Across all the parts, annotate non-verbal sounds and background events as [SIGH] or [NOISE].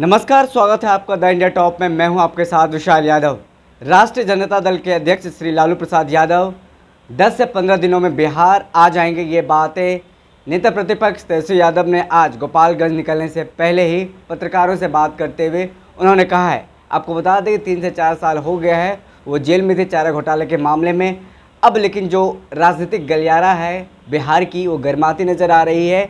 नमस्कार स्वागत है आपका द इंडिया टॉप में मैं हूं आपके साथ विशाल यादव राष्ट्रीय जनता दल के अध्यक्ष श्री लालू प्रसाद यादव 10 से 15 दिनों में बिहार आ जाएंगे ये बातें नेता प्रतिपक्ष तेजस्वी यादव ने आज गोपालगंज निकलने से पहले ही पत्रकारों से बात करते हुए उन्होंने कहा है आपको बता दें कि तीन से चार साल हो गया है वो जेल में थे चारा घोटाले के मामले में अब लेकिन जो राजनीतिक गलियारा है बिहार की वो गर्माती नज़र आ रही है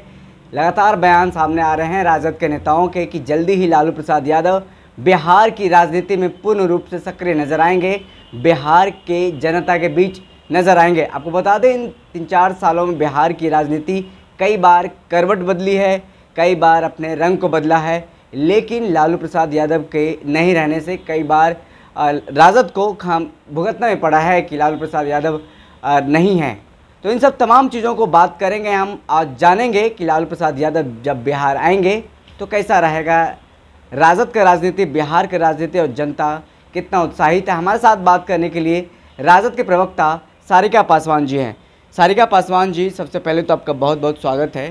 लगातार बयान सामने आ रहे हैं राजद के नेताओं के कि जल्दी ही लालू प्रसाद यादव बिहार की राजनीति में पूर्ण रूप से सक्रिय नजर आएंगे बिहार के जनता के बीच नजर आएंगे आपको बता दें इन तीन चार सालों में बिहार की राजनीति कई बार करवट बदली है कई बार अपने रंग को बदला है लेकिन लालू प्रसाद यादव के नहीं रहने से कई बार राजद को खाम भुगतना में पड़ा है कि लालू प्रसाद यादव नहीं हैं तो इन सब तमाम चीज़ों को बात करेंगे हम आज जानेंगे कि लालू प्रसाद यादव जब बिहार आएंगे तो कैसा रहेगा राजद का राजनीति बिहार की राजनीति और जनता कितना उत्साहित है हमारे साथ बात करने के लिए राजद के प्रवक्ता सारिका पासवान जी हैं सारिका पासवान जी सबसे पहले तो आपका बहुत बहुत स्वागत है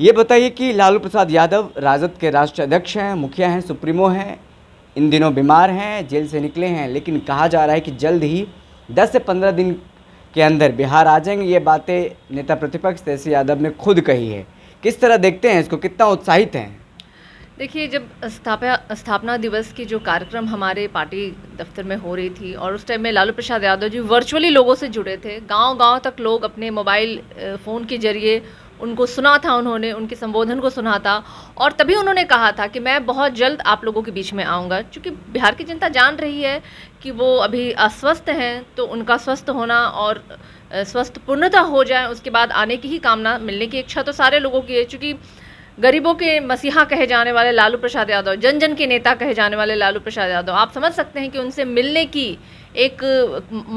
ये बताइए कि लालू प्रसाद यादव राजद के राष्ट्रीय अध्यक्ष हैं मुखिया हैं सुप्रीमो हैं इन दिनों बीमार हैं जेल से निकले हैं लेकिन कहा जा रहा है कि जल्द ही 10 से 15 दिन के अंदर बिहार आ जाएंगे ये बातें नेता प्रतिपक्ष तेजस्वी यादव ने खुद कही है किस तरह देखते हैं इसको कितना उत्साहित हैं देखिए जब स्थापना स्थापना दिवस की जो कार्यक्रम हमारे पार्टी दफ्तर में हो रही थी और उस टाइम में लालू प्रसाद यादव जी वर्चुअली लोगों से जुड़े थे गांव-गांव तक लोग अपने मोबाइल फ़ोन के जरिए उनको सुना था उन्होंने उनके संबोधन को सुना था और तभी उन्होंने कहा था कि मैं बहुत जल्द आप लोगों के बीच में आऊँगा क्योंकि बिहार की जनता जान रही है कि वो अभी अस्वस्थ हैं तो उनका स्वस्थ होना और स्वस्थ पूर्णता हो जाए उसके बाद आने की ही कामना मिलने की इच्छा तो सारे लोगों की है चूँकि गरीबों के मसीहा कहे जाने वाले लालू प्रसाद यादव जन जन के नेता कहे जाने वाले लालू प्रसाद यादव आप समझ सकते हैं कि उनसे मिलने की एक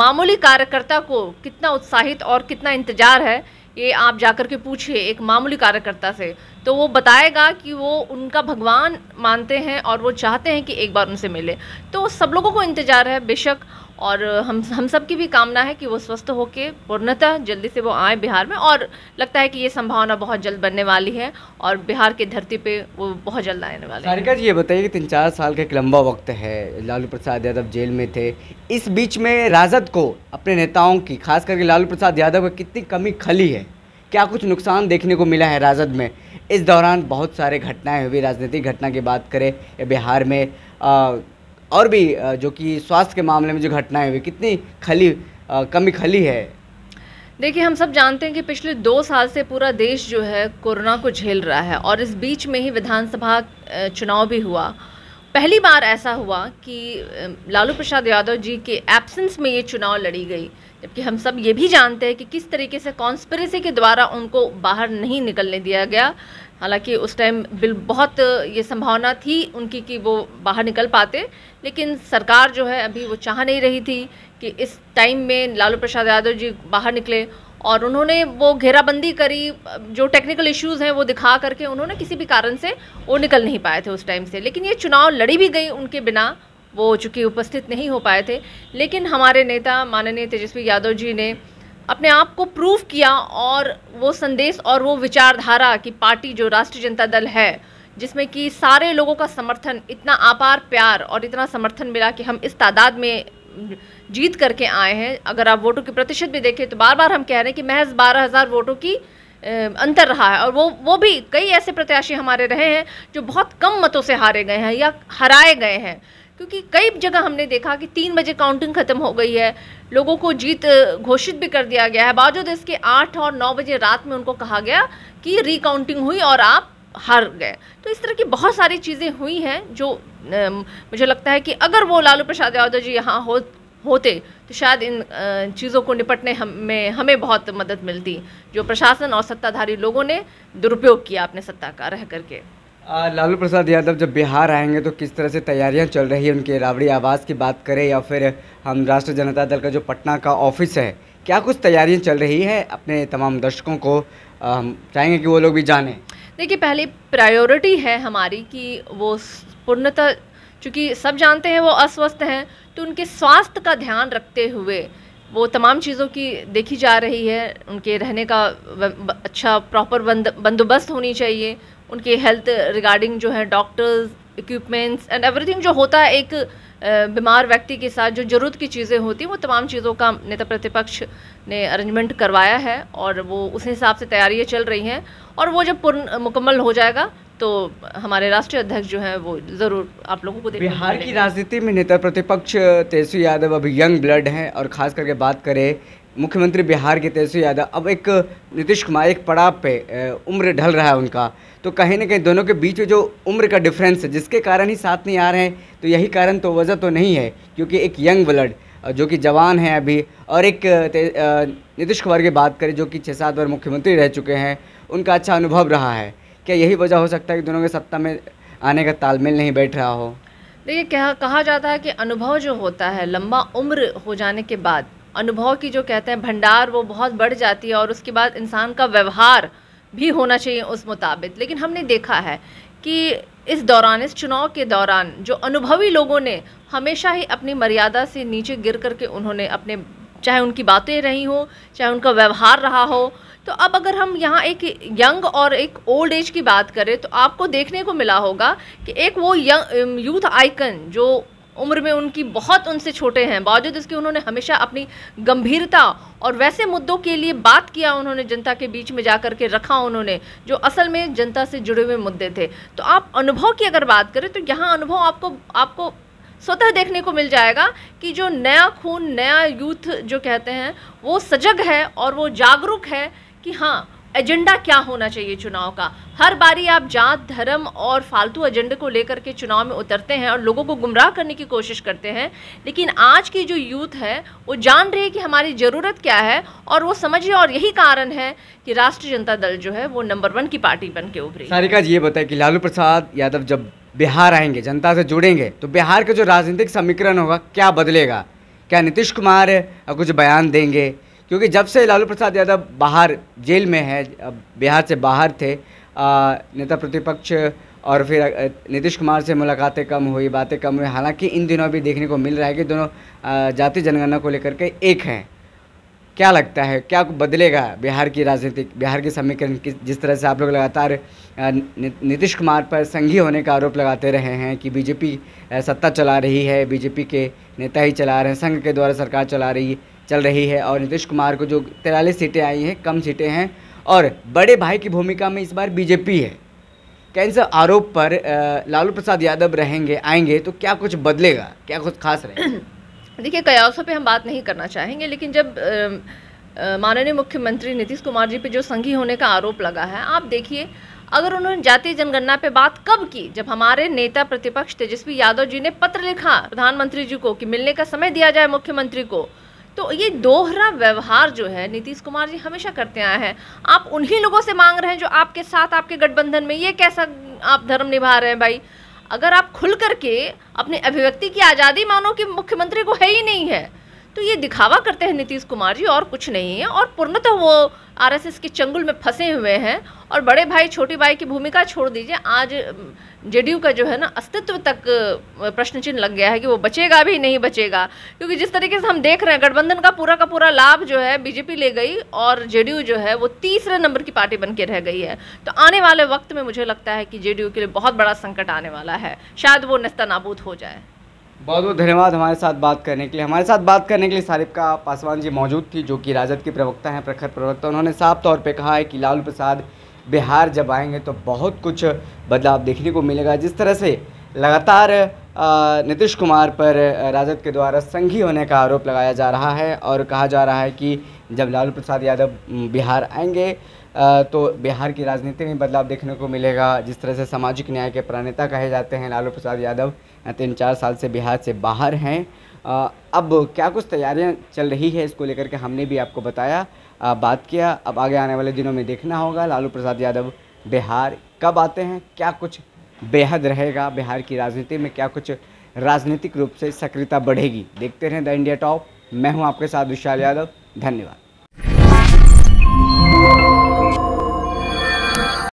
मामूली कार्यकर्ता को कितना उत्साहित और कितना इंतजार है ये आप जाकर के पूछिए एक मामूली कार्यकर्ता से तो वो बताएगा कि वो उनका भगवान मानते हैं और वो चाहते हैं कि एक बार उनसे मिले तो सब लोगों को इंतज़ार है बेशक और हम हम सब की भी कामना है कि वो स्वस्थ होकर पूर्णतः जल्दी से वो आए बिहार में और लगता है कि ये संभावना बहुत जल्द बनने वाली है और बिहार के धरती पे वो बहुत जल्द आने वाले सारिका जी ये बताइए कि तीन चार साल का एक लंबा वक्त है लालू प्रसाद यादव जेल में थे इस बीच में राजद को अपने नेताओं की खास करके लालू प्रसाद यादव की कितनी कमी खली है क्या कुछ नुकसान देखने को मिला है राजद में इस दौरान बहुत सारे घटनाएं हुई राजनीतिक घटना की बात करें बिहार में और भी जो कि स्वास्थ्य के मामले में जो घटनाएं हुई कितनी खली कमी खली है देखिए हम सब जानते हैं कि पिछले दो साल से पूरा देश जो है कोरोना को झेल रहा है और इस बीच में ही विधानसभा चुनाव भी हुआ पहली बार ऐसा हुआ कि लालू प्रसाद यादव जी के एब्सेंस में ये चुनाव लड़ी गई जबकि हम सब ये भी जानते हैं कि किस तरीके से कॉन्स्परेसी के द्वारा उनको बाहर नहीं निकलने दिया गया हालांकि उस टाइम बिल बहुत ये संभावना थी उनकी कि वो बाहर निकल पाते लेकिन सरकार जो है अभी वो चाह नहीं रही थी कि इस टाइम में लालू प्रसाद यादव जी बाहर निकले और उन्होंने वो घेराबंदी करी जो टेक्निकल इश्यूज हैं वो दिखा करके उन्होंने किसी भी कारण से वो निकल नहीं पाए थे उस टाइम से लेकिन ये चुनाव लड़ी भी गई उनके बिना वो चूँकि उपस्थित नहीं हो पाए थे लेकिन हमारे नेता माननीय तेजस्वी यादव जी ने अपने आप को प्रूव किया और वो संदेश और वो विचारधारा कि पार्टी जो राष्ट्रीय जनता दल है जिसमें कि सारे लोगों का समर्थन इतना आपार प्यार और इतना समर्थन मिला कि हम इस तादाद में जीत करके आए हैं अगर आप वोटों की प्रतिशत भी देखें तो बार बार हम कह रहे हैं कि महज बारह हज़ार वोटों की अंतर रहा है और वो वो भी कई ऐसे प्रत्याशी हमारे रहे हैं जो बहुत कम मतों से हारे गए हैं या हराए गए हैं क्योंकि कई जगह हमने देखा कि तीन बजे काउंटिंग ख़त्म हो गई है लोगों को जीत घोषित भी कर दिया गया है बावजूद इसके आठ और नौ बजे रात में उनको कहा गया कि रिकाउंटिंग हुई और आप हार गए तो इस तरह की बहुत सारी चीज़ें हुई हैं जो न, मुझे लगता है कि अगर वो लालू प्रसाद यादव जी यहाँ हो होते तो शायद इन चीज़ों को निपटने हम में हमें बहुत मदद मिलती जो प्रशासन और सत्ताधारी लोगों ने दुरुपयोग किया अपने सत्ता का रह करके लालू प्रसाद यादव जब बिहार आएंगे तो किस तरह से तैयारियां चल रही है उनके राबड़ी आवास की बात करें या फिर हम राष्ट्रीय जनता दल का जो पटना का ऑफिस है क्या कुछ तैयारियां चल रही है अपने तमाम दर्शकों को हम चाहेंगे कि वो लोग भी जाने देखिए पहले प्रायोरिटी है हमारी कि वो पूर्णतः चूँकि सब जानते हैं वो अस्वस्थ हैं तो उनके स्वास्थ्य का ध्यान रखते हुए वो तमाम चीज़ों की देखी जा रही है उनके रहने का अच्छा प्रॉपर बंद बंदोबस्त होनी चाहिए उनके हेल्थ रिगार्डिंग जो है डॉक्टर्स इक्विपमेंट्स एंड एवरीथिंग जो होता है एक बीमार व्यक्ति के साथ जो ज़रूरत की चीज़ें होती हैं वो तमाम चीज़ों का नेता प्रतिपक्ष ने अरेंजमेंट करवाया है और वो उस हिसाब से तैयारियाँ चल रही हैं और वो जब पूर्ण मुकम्मल हो जाएगा तो हमारे राष्ट्रीय अध्यक्ष जो हैं वो ज़रूर आप लोगों को बिहार की राजनीति में नेता प्रतिपक्ष तेजस्वी यादव अभी यंग ब्लड हैं और ख़ास करके बात करें मुख्यमंत्री बिहार के तेजस्वी यादव अब एक नीतीश कुमार एक पड़ाव पे उम्र ढल रहा है उनका तो कहीं ना कहीं दोनों के बीच में जो उम्र का डिफरेंस है जिसके कारण ही साथ नहीं आ रहे हैं तो यही कारण तो वजह तो नहीं है क्योंकि एक यंग ब्लड जो कि जवान है अभी और एक नीतीश कुमार की बात करें जो कि छः सात बार मुख्यमंत्री रह चुके हैं उनका अच्छा अनुभव रहा है क्या यही वजह हो सकता है कि दोनों के सत्ता में आने का तालमेल नहीं बैठ रहा हो देखिए कहा जाता है कि अनुभव जो होता है लंबा उम्र हो जाने के बाद अनुभव की जो कहते हैं भंडार वो बहुत बढ़ जाती है और उसके बाद इंसान का व्यवहार भी होना चाहिए उस मुताबिक लेकिन हमने देखा है कि इस दौरान इस चुनाव के दौरान जो अनुभवी लोगों ने हमेशा ही अपनी मर्यादा से नीचे गिर करके उन्होंने अपने चाहे उनकी बातें रही हों चाहे उनका व्यवहार रहा हो तो अब अगर हम यहाँ एक यंग और एक ओल्ड एज की बात करें तो आपको देखने को मिला होगा कि एक वो यंग यूथ आइकन जो उम्र में उनकी बहुत उनसे छोटे हैं बावजूद इसके उन्होंने हमेशा अपनी गंभीरता और वैसे मुद्दों के लिए बात किया उन्होंने जनता के बीच में जा के रखा उन्होंने जो असल में जनता से जुड़े हुए मुद्दे थे तो आप अनुभव की अगर बात करें तो यहाँ अनुभव आपको आपको स्वतः देखने को मिल जाएगा कि जो नया खून नया यूथ जो कहते हैं वो सजग है और वो जागरूक है कि हाँ एजेंडा क्या होना चाहिए चुनाव का हर बारी आप जात धर्म और फालतू एजेंडे को लेकर के चुनाव में उतरते हैं और लोगों को गुमराह करने की कोशिश करते हैं लेकिन आज की जो यूथ है वो जान रही है कि हमारी ज़रूरत क्या है और वो समझ और यही कारण है कि राष्ट्रीय जनता दल जो है वो नंबर वन की पार्टी बन के उभरी सारिका जी ये बताए कि लालू प्रसाद यादव जब बिहार आएंगे जनता से जुड़ेंगे तो बिहार का जो राजनीतिक समीकरण होगा क्या बदलेगा क्या नीतीश कुमार कुछ बयान देंगे क्योंकि जब से लालू प्रसाद यादव बाहर जेल में है बिहार से बाहर थे नेता प्रतिपक्ष और फिर नीतीश कुमार से मुलाकातें कम हुई बातें कम हुई हालांकि इन दिनों भी देखने को मिल रहा है कि दोनों जाति जनगणना को लेकर के एक हैं क्या लगता है क्या बदलेगा बिहार की राजनीति बिहार की समीकरण जिस तरह से आप लोग लगातार नीतीश कुमार पर संघी होने का आरोप लगाते रहे हैं कि बीजेपी सत्ता चला रही है बीजेपी के नेता ही चला रहे हैं संघ के द्वारा सरकार चला रही है चल रही है और नीतीश कुमार को जो तिरालीस सीटें आई हैं कम सीटें हैं और बड़े भाई की भूमिका में इस बार बीजेपी है कैंसर आरोप पर लालू प्रसाद यादव रहेंगे आएंगे तो क्या कुछ बदलेगा क्या कुछ खास रहेगा [CLEARS THROAT] देखिए कयासों पे हम बात नहीं करना चाहेंगे लेकिन जब माननीय मुख्यमंत्री नीतीश कुमार जी पे जो संघी होने का आरोप लगा है आप देखिए अगर उन्होंने जातीय जनगणना पे बात कब की जब हमारे नेता प्रतिपक्ष तेजस्वी यादव जी ने पत्र लिखा प्रधानमंत्री जी को कि मिलने का समय दिया जाए मुख्यमंत्री को तो ये दोहरा व्यवहार जो है नीतीश कुमार जी हमेशा करते आए हैं आप उन्हीं लोगों से मांग रहे हैं जो आपके साथ आपके गठबंधन में ये कैसा आप धर्म निभा रहे हैं भाई अगर आप खुल करके अपने अभिव्यक्ति की आज़ादी मानो कि मुख्यमंत्री को है ही नहीं है तो ये दिखावा करते हैं नीतीश कुमार जी और कुछ नहीं है और पूर्णतः वो आरएसएस के चंगुल में फंसे हुए हैं और बड़े भाई छोटे भाई की भूमिका छोड़ दीजिए आज जेडीयू का जो है ना अस्तित्व तक प्रश्न चिन्ह लग गया है कि वो बचेगा भी नहीं बचेगा क्योंकि जिस तरीके से हम देख रहे हैं गठबंधन का पूरा का पूरा लाभ जो है बीजेपी ले गई और जेडीयू जो है वो तीसरे नंबर की पार्टी बन के रह गई है तो आने वाले वक्त में मुझे लगता है कि जेडीयू के लिए बहुत बड़ा संकट आने वाला है शायद वो नस्ता नाबूद हो जाए बहुत बहुत धन्यवाद हमारे साथ बात करने के लिए हमारे साथ बात करने के लिए सारिका पासवान जी मौजूद थी जो कि राजद के प्रवक्ता हैं प्रखर प्रवक्ता उन्होंने साफ तौर पे कहा है कि लालू प्रसाद बिहार जब आएंगे तो बहुत कुछ बदलाव देखने को मिलेगा जिस तरह से लगातार नीतीश कुमार पर राजद के द्वारा संघी होने का आरोप लगाया जा रहा है और कहा जा रहा है कि जब लालू प्रसाद यादव बिहार आएंगे तो बिहार की राजनीति में बदलाव देखने को मिलेगा जिस तरह से सामाजिक न्याय के प्रणेता कहे जाते हैं लालू प्रसाद यादव तीन चार साल से बिहार से बाहर हैं अब क्या कुछ तैयारियां चल रही है इसको लेकर के हमने भी आपको बताया बात किया अब आगे आने वाले दिनों में देखना होगा लालू प्रसाद यादव बिहार कब आते हैं क्या कुछ बेहद रहेगा बिहार की राजनीति में क्या कुछ राजनीतिक रूप से सक्रियता बढ़ेगी देखते रहें द इंडिया टॉप मैं हूं आपके साथ विशाल यादव धन्यवाद